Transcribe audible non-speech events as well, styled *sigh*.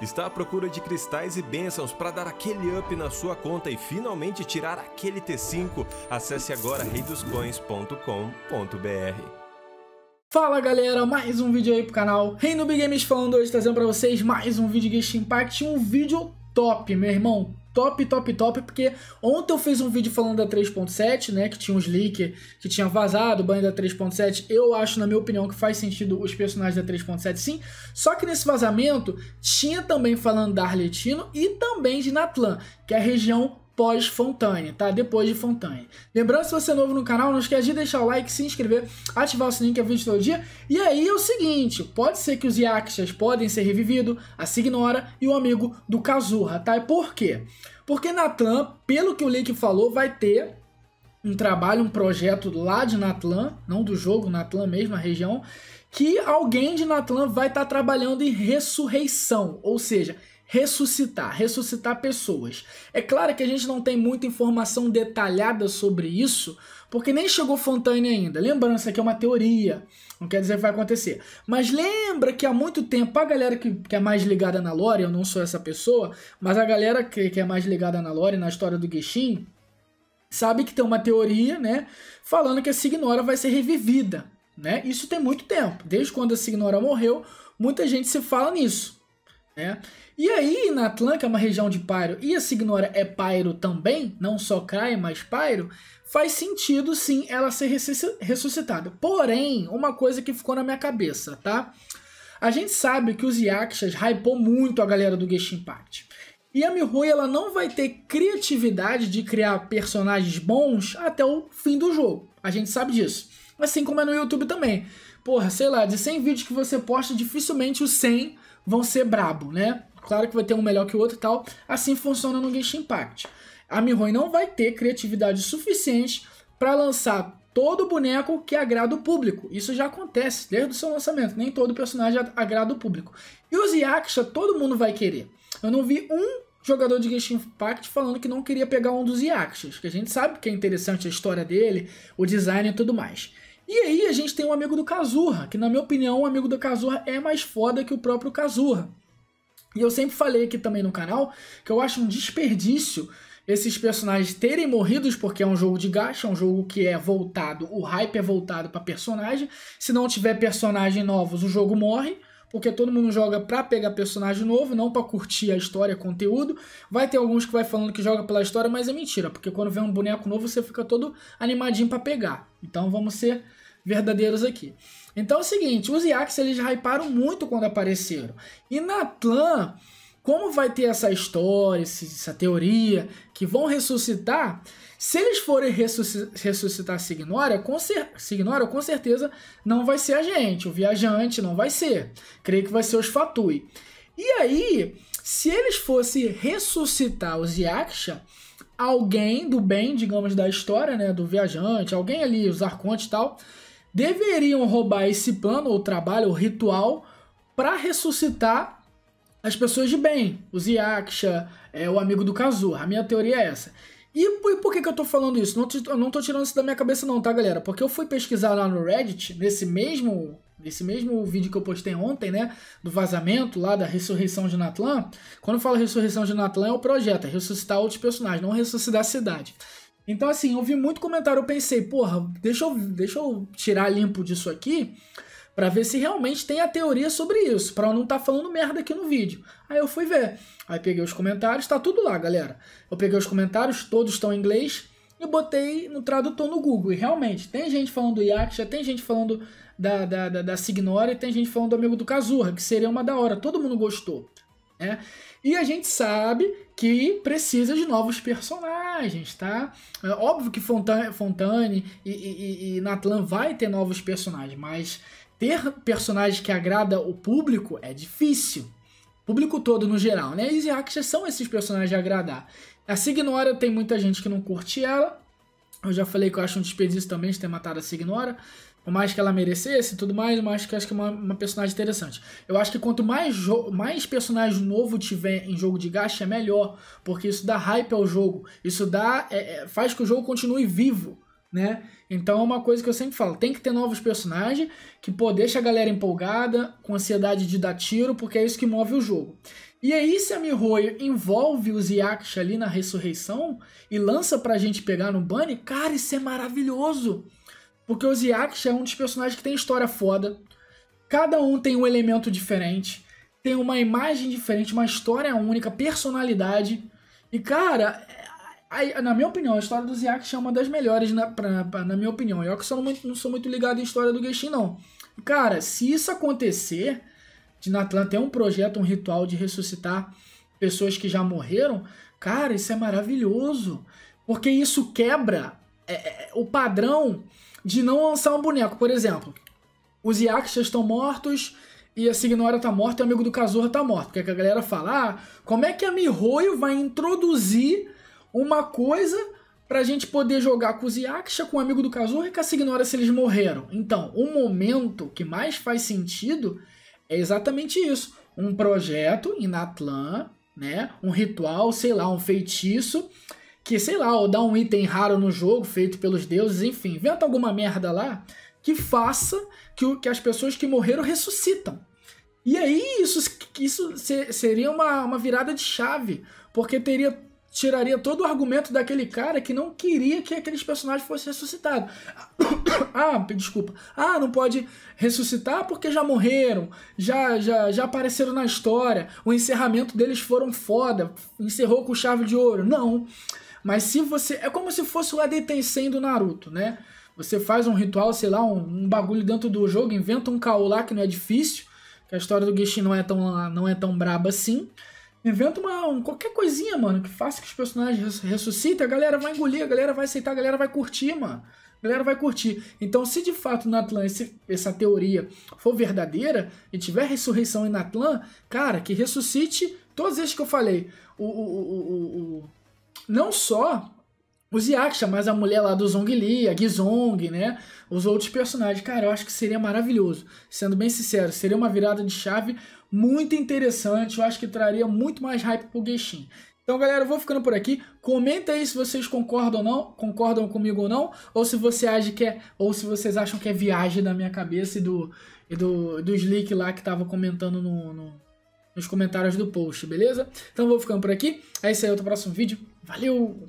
Está à procura de cristais e bênçãos para dar aquele up na sua conta e finalmente tirar aquele T5? Acesse agora reidoscoins.com.br. Fala galera, mais um vídeo aí pro canal Reino Big Games falando hoje, trazendo para vocês mais um vídeo de Impact, um vídeo top, meu irmão top, top, top, porque ontem eu fiz um vídeo falando da 3.7, né, que tinha uns leaks que tinha vazado, banho da 3.7, eu acho, na minha opinião, que faz sentido os personagens da 3.7 sim, só que nesse vazamento tinha também falando da Arletino e também de Natlan, que é a região pós-Fontaine, tá? Depois de Fontaine. Lembrando, se você é novo no canal, não esquece de deixar o like, se inscrever, ativar o sininho que é vídeo todo dia. E aí é o seguinte, pode ser que os Yakshas podem ser revividos, a Signora e o amigo do Kazurra, tá? E por quê? Porque Natlan, pelo que o Link falou, vai ter um trabalho, um projeto lá de Natlan, não do jogo, Natlan mesmo, a região, que alguém de Natlan vai estar tá trabalhando em ressurreição, ou seja, ressuscitar, ressuscitar pessoas. É claro que a gente não tem muita informação detalhada sobre isso, porque nem chegou Fontaine ainda. Lembrando, isso aqui é uma teoria, não quer dizer que vai acontecer. Mas lembra que há muito tempo a galera que, que é mais ligada na lore, eu não sou essa pessoa, mas a galera que, que é mais ligada na lore, na história do Geshin, sabe que tem uma teoria, né, falando que a Signora vai ser revivida, né? Isso tem muito tempo, desde quando a Signora morreu, muita gente se fala nisso. É. E aí, na Atlântica, é uma região de Pyro, e a Signora é Pyro também, não só Crai, mas Pyro, faz sentido sim ela ser ressuscitada. Porém, uma coisa que ficou na minha cabeça, tá? A gente sabe que os Yakshas hypou muito a galera do Genshin Impact. E a Mihui ela não vai ter criatividade de criar personagens bons até o fim do jogo. A gente sabe disso. Assim como é no YouTube também. Porra, sei lá, de 100 vídeos que você posta, dificilmente os 100 vão ser brabo, né? Claro que vai ter um melhor que o outro e tal. Assim funciona no Genshin Impact. A Mihoi não vai ter criatividade suficiente para lançar todo boneco que agrada o público. Isso já acontece desde o seu lançamento. Nem todo personagem agrada o público. E os Yaksha todo mundo vai querer. Eu não vi um jogador de Genshin Impact falando que não queria pegar um dos Yakshas, que a gente sabe que é interessante a história dele, o design e tudo mais. E aí a gente tem um amigo do Kazurra, que na minha opinião, o um amigo do Kazurra é mais foda que o próprio Kazurra. E eu sempre falei aqui também no canal que eu acho um desperdício esses personagens terem morridos porque é um jogo de gacha, é um jogo que é voltado, o hype é voltado para personagem. Se não tiver personagem novos, o jogo morre porque todo mundo joga pra pegar personagem novo, não pra curtir a história, conteúdo. Vai ter alguns que vai falando que joga pela história, mas é mentira, porque quando vem um boneco novo você fica todo animadinho pra pegar. Então vamos ser verdadeiros aqui. Então é o seguinte, os Yaks eles hyparam muito quando apareceram. E na Atlan como vai ter essa história, essa teoria, que vão ressuscitar, se eles forem ressuscitar Signora, com, cer Signora, com certeza não vai ser a gente, o viajante não vai ser. Creio que vai ser os Fatui. E aí, se eles fossem ressuscitar os Yaksha, alguém do bem, digamos, da história, né, do viajante, alguém ali, os arcontes e tal, deveriam roubar esse plano, ou trabalho, ou ritual, para ressuscitar as pessoas de bem, os Yaksha, é, o amigo do Kazuha. A minha teoria é essa. E por, e por que, que eu tô falando isso? Não, eu não tô tirando isso da minha cabeça não, tá, galera? Porque eu fui pesquisar lá no Reddit, nesse mesmo nesse mesmo vídeo que eu postei ontem, né? Do vazamento lá da ressurreição de Natlan. Quando eu falo ressurreição de Natlan, é o projeto, é ressuscitar outros personagens, não ressuscitar a cidade. Então, assim, eu vi muito comentário, eu pensei, porra, deixa eu, deixa eu tirar limpo disso aqui para ver se realmente tem a teoria sobre isso, para não estar tá falando merda aqui no vídeo. Aí eu fui ver. Aí peguei os comentários, tá tudo lá, galera. Eu peguei os comentários, todos estão em inglês, e botei no tradutor no Google. E realmente, tem gente falando do Yaksha, tem gente falando da, da, da, da Signora e tem gente falando do amigo do Kazurra, que seria uma da hora. Todo mundo gostou. É. E a gente sabe que precisa de novos personagens, tá? É óbvio que Fontane, Fontane e, e, e Natlan vai ter novos personagens, mas ter personagens que agrada o público é difícil. Público todo no geral, né? E Hackers são esses personagens de agradar. A Signora tem muita gente que não curte ela. Eu já falei que eu acho um desperdício também de ter matado a Signora. Por mais que ela merecesse e tudo mais, mas acho que acho que é uma, uma, personagem interessante. Eu acho que quanto mais, mais personagem novo tiver em jogo de gacha, é melhor. Porque isso dá hype ao jogo. Isso dá. É, é, faz que o jogo continue vivo né? Então é uma coisa que eu sempre falo, tem que ter novos personagens que pô, deixa a galera empolgada, com ansiedade de dar tiro, porque é isso que move o jogo. E aí se a Mihoyo envolve os Yaksha ali na ressurreição e lança pra gente pegar no Bunny, cara, isso é maravilhoso. Porque os Yaksha é um dos personagens que tem história foda. Cada um tem um elemento diferente, tem uma imagem diferente, uma história única, personalidade. E cara, Aí, na minha opinião, a história do Ziak é uma das melhores, na, né, pra, pra, na minha opinião. Eu que sou muito, não sou muito ligado em história do Genshin, não. Cara, se isso acontecer, de Natlan ter um projeto, um ritual de ressuscitar pessoas que já morreram, cara, isso é maravilhoso. Porque isso quebra é, é, o padrão de não lançar um boneco. Por exemplo, os Yakshas estão mortos, e a Signora tá morta e o amigo do Kazurra tá morto. Porque a galera fala, ah, como é que a Mihoyo vai introduzir uma coisa para a gente poder jogar com os Yaksha, com o amigo do Casu e que a ignora se eles morreram. Então, o momento que mais faz sentido é exatamente isso. Um projeto em Natlan, né? Um ritual, sei lá, um feitiço que, sei lá, ou dá um item raro no jogo feito pelos deuses, enfim, inventa alguma merda lá que faça que, o, que as pessoas que morreram ressuscitam. E aí isso, isso seria uma, uma virada de chave, porque teria tiraria todo o argumento daquele cara que não queria que aqueles personagens fossem ressuscitados. *coughs* Ah, desculpa. Ah, não pode ressuscitar porque já morreram, já, já, já apareceram na história, o encerramento deles foram foda, encerrou com chave de ouro. Não. Mas se você. É como se fosse o AD do Naruto, né? Você faz um ritual, sei lá, um, um bagulho dentro do jogo, inventa um caô lá que não é difícil, que a história do Geshin não é tão, não é tão braba assim. Inventa uma, um, qualquer coisinha, mano, que faça que os personagens ressuscitem, a galera vai engolir, a galera vai aceitar, a galera vai curtir, mano. A galera vai curtir. Então, se de fato Natlan, essa teoria for verdadeira e tiver ressurreição em Natlan, cara, que ressuscite todas as que eu falei. O, o, o, o, o não só os Yaksha, mas a mulher lá do zongli a Gizong, né? Os outros personagens. Cara, eu acho que seria maravilhoso. Sendo bem sincero, seria uma virada de chave muito interessante. Eu acho que traria muito mais hype pro Genshin. Então, galera, eu vou ficando por aqui. Comenta aí se vocês concordam ou não, concordam comigo ou não, ou se você acha que é, ou se vocês acham que é viagem da minha cabeça e do e do, do Slick lá que tava comentando no, no, nos comentários do post, beleza? Então, eu vou ficando por aqui. É isso aí, até o próximo vídeo. Valeu!